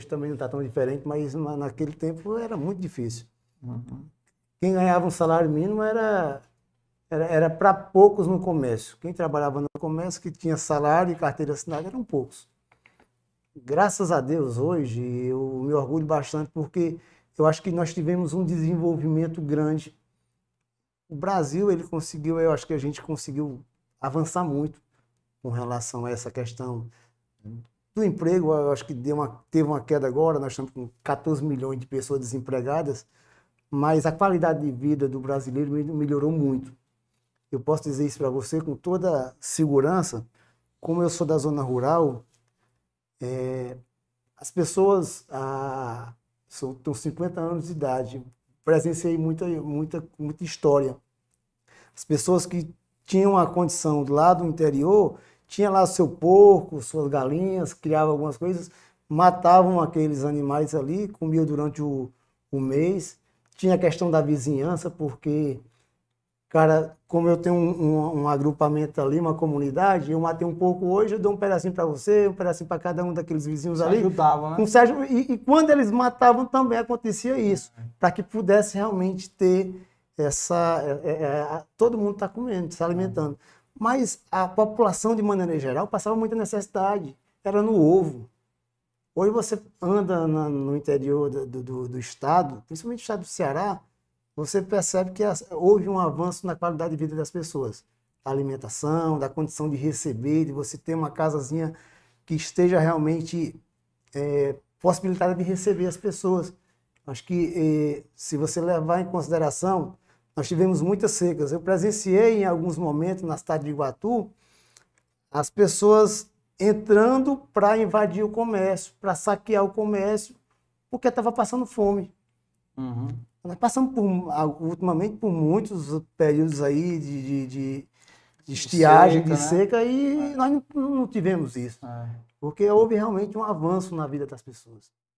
hoje também não está tão diferente, mas naquele tempo era muito difícil. Uhum. Quem ganhava um salário mínimo era era para poucos no comércio. Quem trabalhava no comércio, que tinha salário e carteira assinada, eram poucos. Graças a Deus, hoje, eu me orgulho bastante porque eu acho que nós tivemos um desenvolvimento grande. O Brasil, ele conseguiu, eu acho que a gente conseguiu avançar muito com relação a essa questão o emprego, acho que deu uma, teve uma queda agora, nós estamos com 14 milhões de pessoas desempregadas, mas a qualidade de vida do brasileiro melhorou muito. Eu posso dizer isso para você com toda segurança, como eu sou da zona rural, é, as pessoas ah, são, estão 50 anos de idade, presenciei muita, muita, muita história. As pessoas que tinham a condição lá do interior tinha lá seu porco, suas galinhas, criava algumas coisas, matavam aqueles animais ali, comiam durante o, o mês. Tinha a questão da vizinhança, porque, cara, como eu tenho um, um, um agrupamento ali, uma comunidade, eu matei um pouco hoje, eu dou um pedacinho para você, um pedacinho para cada um daqueles vizinhos ali. ali. Ajudava, né? Com Sérgio, e, e quando eles matavam também acontecia isso, é, é. para que pudesse realmente ter essa é, é, é todo mundo está comendo, se alimentando. Mas a população, de maneira geral, passava muita necessidade. Era no ovo. Hoje você anda na, no interior do, do, do, estado, principalmente o estado do Ceará, você percebe que houve um avanço na qualidade de vida das pessoas. Da alimentação, da condição de receber, de você ter uma casazinha que esteja realmente é, possibilitada de receber as pessoas. Acho que é, se você levar em consideração nós tivemos muitas secas. Eu presenciei em alguns momentos na cidade de Iguatu as pessoas entrando para invadir o comércio, para saquear o comércio, porque estava passando fome. Uhum. Nós passamos por, ah, ultimamente por muitos períodos aí de, de, de, de estiagem, seca, de né? seca, e é. nós não, não, tivemos isso. É. Porque houve realmente um avanço na vida das pessoas.